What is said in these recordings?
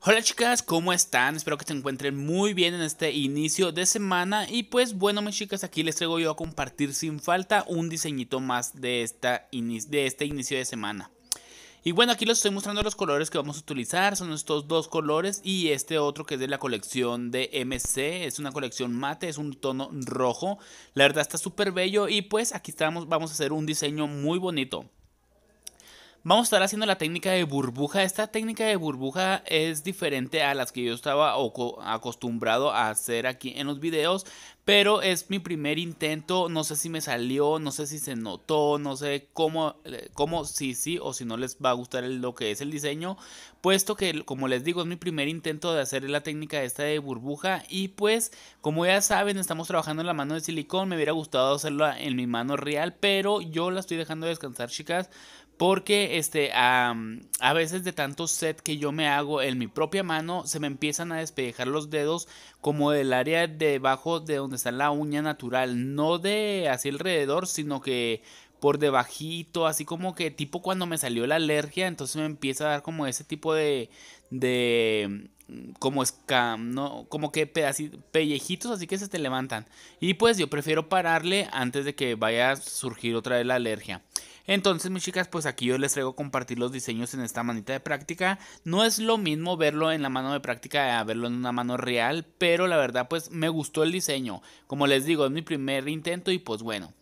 Hola chicas, ¿cómo están? Espero que se encuentren muy bien en este inicio de semana y pues bueno mis chicas, aquí les traigo yo a compartir sin falta un diseñito más de, esta de este inicio de semana. Y bueno, aquí les estoy mostrando los colores que vamos a utilizar, son estos dos colores y este otro que es de la colección de MC, es una colección mate, es un tono rojo, la verdad está súper bello y pues aquí estamos, vamos a hacer un diseño muy bonito. Vamos a estar haciendo la técnica de burbuja. Esta técnica de burbuja es diferente a las que yo estaba acostumbrado a hacer aquí en los videos. Pero es mi primer intento. No sé si me salió, no sé si se notó, no sé cómo, eh, cómo si sí o si no les va a gustar lo que es el diseño. Puesto que, como les digo, es mi primer intento de hacer la técnica esta de burbuja. Y pues, como ya saben, estamos trabajando en la mano de silicón. Me hubiera gustado hacerlo en mi mano real, pero yo la estoy dejando descansar, chicas porque este, a veces de tanto set que yo me hago en mi propia mano, se me empiezan a despellejar los dedos como del área debajo de donde está la uña natural. No de así alrededor, sino que por debajito, así como que tipo cuando me salió la alergia, entonces me empieza a dar como ese tipo de... Mm, como escam ¿no? Como que pellejitos así que se te levantan. Y pues yo prefiero pararle antes de que vaya a surgir otra vez la alergia. Entonces, mis chicas, pues aquí yo les traigo compartir los diseños en esta manita de práctica. No es lo mismo verlo en la mano de práctica a verlo en una mano real, pero la verdad, pues me gustó el diseño. Como les digo, es mi primer intento y pues bueno.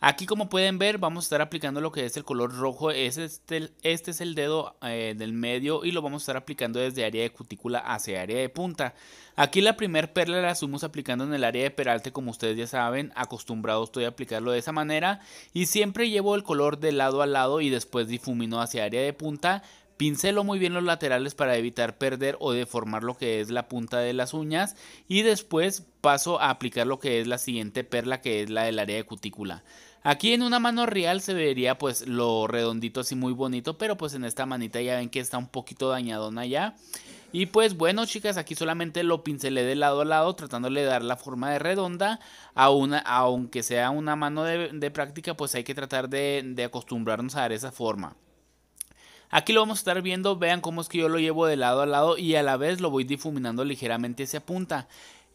Aquí como pueden ver vamos a estar aplicando lo que es el color rojo, es este, este, es el dedo eh, del medio y lo vamos a estar aplicando desde área de cutícula hacia área de punta. Aquí la primer perla la estuvimos aplicando en el área de peralte como ustedes ya saben, acostumbrado estoy a aplicarlo de esa manera y siempre llevo el color de lado a lado y después difumino hacia área de punta. Pincelo muy bien los laterales para evitar perder o deformar lo que es la punta de las uñas y después paso a aplicar lo que es la siguiente perla que es la del área de cutícula. Aquí en una mano real se vería pues lo redondito así muy bonito, pero pues en esta manita ya ven que está un poquito dañadona ya. Y pues bueno chicas, aquí solamente lo pincelé de lado a lado tratándole de dar la forma de redonda. aunque sea una mano de, práctica, pues hay que tratar de, acostumbrarnos a dar esa forma. Aquí lo vamos a estar viendo, vean cómo es que yo lo llevo de lado a lado y a la vez lo voy difuminando ligeramente esa punta.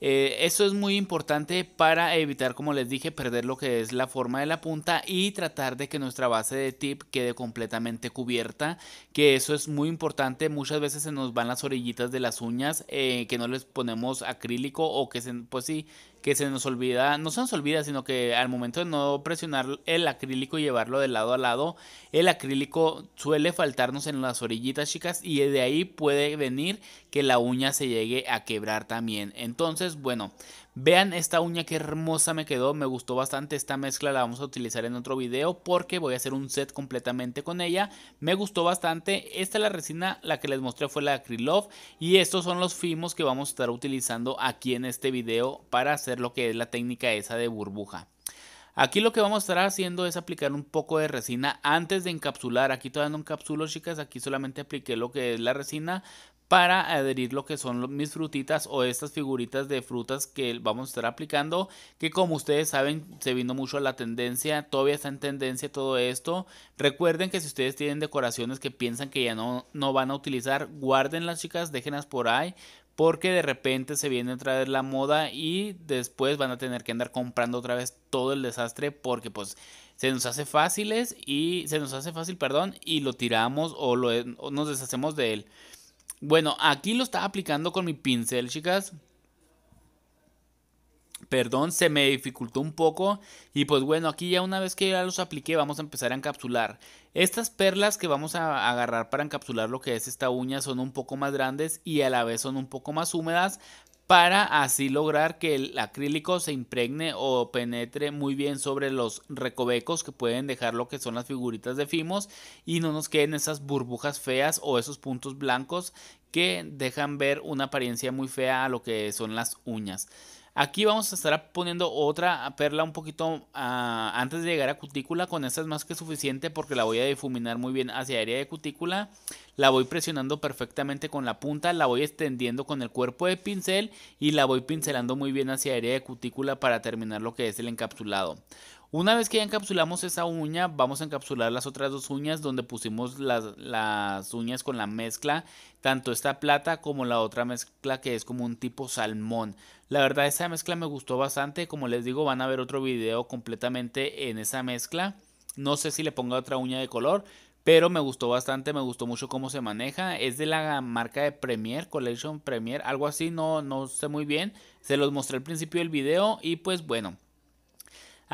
Eh, eso es muy importante para evitar, como les dije, perder lo que es la forma de la punta y tratar de que nuestra base de tip quede completamente cubierta, que eso es muy importante. Muchas veces se nos van las orillitas de las uñas, eh, que no les ponemos acrílico o que se, pues sí, que se nos olvida, no se nos olvida, sino que al momento de no presionar el acrílico y llevarlo de lado a lado, el acrílico suele faltarnos en las orillitas chicas y de ahí puede venir que la uña se llegue a quebrar también. Entonces, bueno, Vean esta uña que hermosa me quedó, me gustó bastante esta mezcla, la vamos a utilizar en otro video porque voy a hacer un set completamente con ella. Me gustó bastante, esta es la resina, la que les mostré fue la Acrylove y estos son los fimos que vamos a estar utilizando aquí en este video para hacer lo que es la técnica esa de burbuja. Aquí lo que vamos a estar haciendo es aplicar un poco de resina antes de encapsular. Aquí todavía no encapsulo, chicas. Aquí solamente apliqué lo que es la resina para adherir lo que son mis frutitas o estas figuritas de frutas que vamos a estar aplicando que como ustedes saben se vino mucho a la tendencia todavía está en tendencia todo esto recuerden que si ustedes tienen decoraciones que piensan que ya no, no van a utilizar las chicas déjenlas por ahí porque de repente se viene a traer la moda y después van a tener que andar comprando otra vez todo el desastre porque pues se nos hace fáciles y se nos hace fácil, perdón, y lo tiramos o, lo, o nos deshacemos de él. Bueno, aquí lo estaba aplicando con mi pincel, chicas. Perdón, se me dificultó un poco. Y pues bueno, aquí ya una vez que ya los apliqué, vamos a empezar a encapsular. Estas perlas que vamos a agarrar para encapsular lo que es esta uña son un poco más grandes y a la vez son un poco más húmedas para así lograr que el acrílico se impregne o penetre muy bien sobre los recovecos que pueden dejar lo que son las figuritas de fimos y no nos queden esas burbujas feas o esos puntos blancos que dejan ver una apariencia muy fea a lo que son las uñas. Aquí vamos a estar poniendo otra perla un poquito ah, antes de llegar a cutícula. Con esta es más que suficiente porque la voy a difuminar muy bien hacia área de cutícula. La voy presionando perfectamente con la punta. La voy extendiendo con el cuerpo de pincel. Y la voy pincelando muy bien hacia área de cutícula para terminar lo que es el encapsulado. Una vez que ya encapsulamos esa uña, vamos a encapsular las otras dos uñas donde pusimos las, uñas con la mezcla, tanto esta plata como la otra mezcla que es como un tipo salmón. La verdad esa mezcla me gustó bastante, como les digo van a ver otro video completamente en esa mezcla. No sé si le pongo otra uña de color, pero me gustó bastante, me gustó mucho cómo se maneja. Es de la marca de Premier, Collection Premier, algo así, no, no sé muy bien. Se los mostré al principio del video y pues bueno.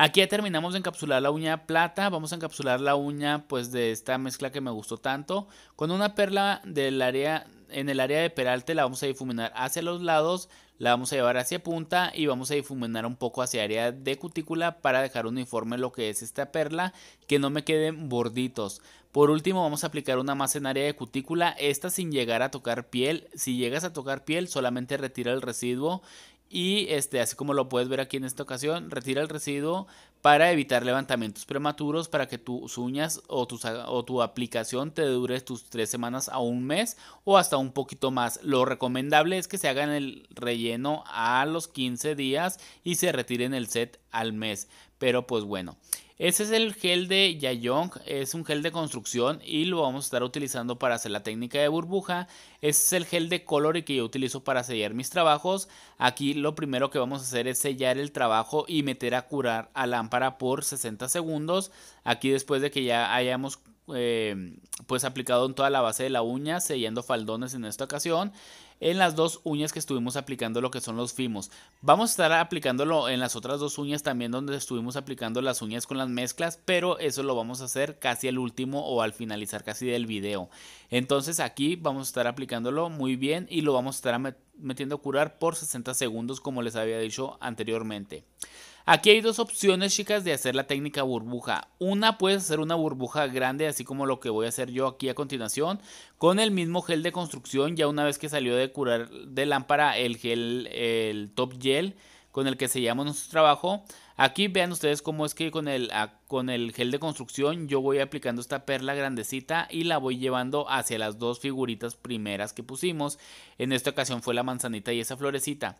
Aquí ya terminamos de encapsular la uña plata, vamos a encapsular la uña pues de esta mezcla que me gustó tanto. Con una perla del área, en el área de peralte la vamos a difuminar hacia los lados, la vamos a llevar hacia punta y vamos a difuminar un poco hacia área de cutícula para dejar uniforme lo que es esta perla, que no me queden borditos. Por último vamos a aplicar una más en área de cutícula, esta sin llegar a tocar piel, si llegas a tocar piel solamente retira el residuo y este, así como lo puedes ver aquí en esta ocasión, retira el residuo para evitar levantamientos prematuros para que tus uñas o, o tu aplicación te dure tus tres semanas a un mes o hasta un poquito más. Lo recomendable es que se hagan el relleno a los 15 días y se retiren el set al mes. Pero pues bueno. Ese es el gel de Yayong, es un gel de construcción y lo vamos a estar utilizando para hacer la técnica de burbuja. Este es el gel de color que yo utilizo para sellar mis trabajos. Aquí lo primero que vamos a hacer es sellar el trabajo y meter a curar a lámpara por 60 segundos. Aquí después de que ya hayamos Em, pues aplicado en toda la base de la uña, sellando faldones en esta ocasión. En las dos uñas que estuvimos aplicando lo que son los fimos. Vamos a estar aplicándolo en las otras dos uñas también donde estuvimos aplicando las uñas con las mezclas. Pero eso lo vamos a hacer casi al último o al finalizar casi del video. Entonces aquí vamos a estar aplicándolo muy bien y lo vamos a estar metiendo a curar por 60 segundos como les había dicho anteriormente. Aquí hay dos opciones, chicas, de hacer la técnica burbuja. Una, puedes hacer una burbuja grande, así como lo que voy a hacer yo aquí a continuación, con el mismo gel de construcción, ya una vez que salió de curar de lámpara el gel, el top gel, con el que sellamos nuestro trabajo. Aquí vean ustedes cómo es que con el, con el gel de construcción yo voy aplicando esta perla grandecita y la voy llevando hacia las dos figuritas primeras que pusimos. En esta ocasión fue la manzanita y esa florecita.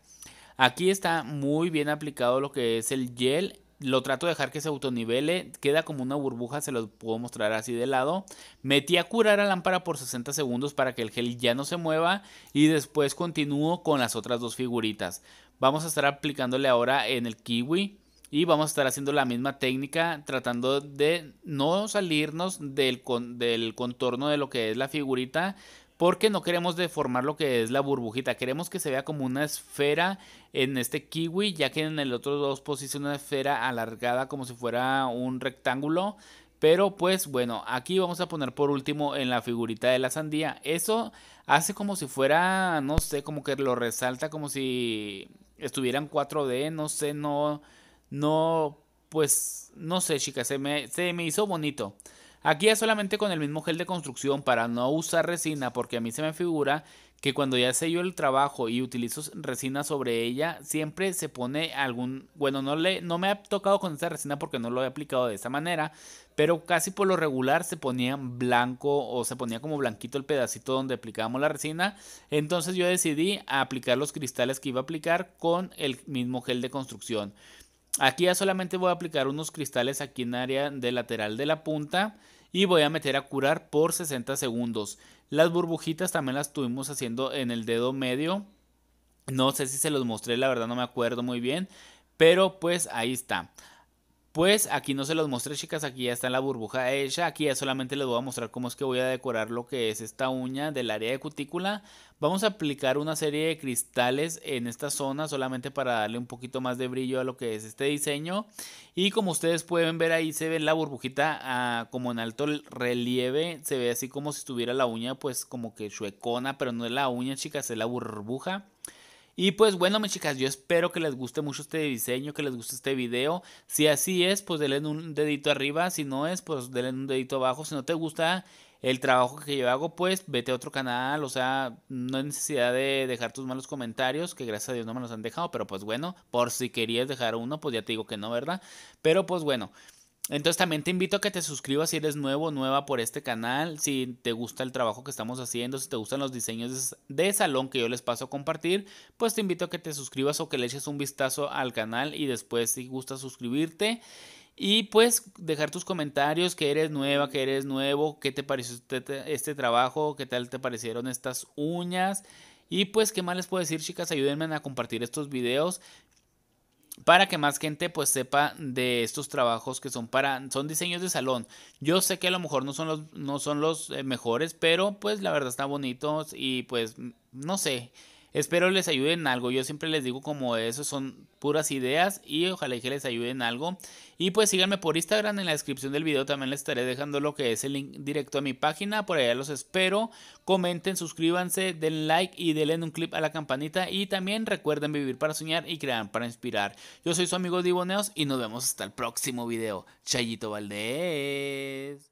Aquí está muy bien aplicado lo que es el gel. Lo trato de dejar que se autonivele, queda como una burbuja, se lo puedo mostrar así de lado. Metí a curar la lámpara por 60 segundos para que el gel ya no se mueva y después continúo con las otras dos figuritas. Vamos a estar aplicándole ahora en el kiwi y vamos a estar haciendo la misma técnica tratando de no salirnos del, del contorno de lo que es la figurita porque no queremos deformar lo que es la burbujita, queremos que se vea como una esfera en este kiwi, ya que en el otro dos posiciona una esfera alargada como si fuera un rectángulo. Pero pues bueno, aquí vamos a poner por último en la figurita de la sandía. Eso hace como si fuera, no sé, como que lo resalta como si estuvieran 4D, no sé, no, no, pues no sé chicas, se se me hizo bonito. Aquí es solamente con el mismo gel de construcción para no usar resina porque a mí se me figura que cuando ya sé yo el trabajo y utilizo resina sobre ella, siempre se pone algún, bueno, no le no me ha tocado con esta resina porque no lo he aplicado de esa manera, pero casi por lo regular se ponía blanco o se ponía como blanquito el pedacito donde aplicábamos la resina, entonces yo decidí aplicar los cristales que iba a aplicar con el mismo gel de construcción. Aquí ya solamente voy a aplicar unos cristales aquí en área de lateral de la punta y voy a meter a curar por 60 segundos. Las burbujitas también las estuvimos haciendo en el dedo medio. No sé si se los mostré, la verdad no me acuerdo muy bien, pero pues ahí está. Pues aquí no se los mostré chicas, aquí ya está la burbuja hecha, aquí ya solamente les voy a mostrar cómo es que voy a decorar lo que es esta uña del área de cutícula. Vamos a aplicar una serie de cristales en esta zona solamente para darle un poquito más de brillo a lo que es este diseño. Y como ustedes pueden ver ahí se ve la burbujita ah, como en alto relieve, se ve así como si estuviera la uña pues como que chuecona, pero no es la uña chicas, es la burbuja. Y pues bueno, mis chicas, yo espero que les guste mucho este diseño, que les guste este video. Si así es, pues denle un dedito arriba. Si no es, pues denle un dedito abajo. Si no te gusta el trabajo que yo hago, pues vete a otro canal. O sea, no hay necesidad de dejar tus malos comentarios, que gracias a Dios no me los han dejado. Pero pues bueno, por si querías dejar uno, pues ya te digo que no, ¿verdad? Pero pues bueno. Entonces también te invito a que te suscribas si eres nuevo o nueva por este canal, si te gusta el trabajo que estamos haciendo, si te gustan los diseños de salón que yo les paso a compartir, pues te invito a que te suscribas o que le eches un vistazo al canal y después si gusta suscribirte. Y pues dejar tus comentarios, que eres nueva, que eres nuevo, qué te pareció este, este trabajo, qué tal te parecieron estas uñas. Y pues, ¿qué más les puedo decir, chicas? Ayúdenme a compartir estos videos para que más gente pues sepa de estos trabajos que son para son diseños de salón. Yo sé que a lo mejor no son los no son los eh, mejores, pero pues la verdad están bonitos y pues no sé, Espero les ayuden algo. Yo siempre les digo como eso son puras ideas y ojalá que les ayuden algo. Y pues síganme por Instagram. En la descripción del video también les estaré dejando lo que es el link directo a mi página. Por allá los espero. Comenten, suscríbanse, den like y denle un clip a la campanita. Y también recuerden vivir para soñar y crear para inspirar. Yo soy su amigo Diboneos y nos vemos hasta el próximo video. Chayito Valdés.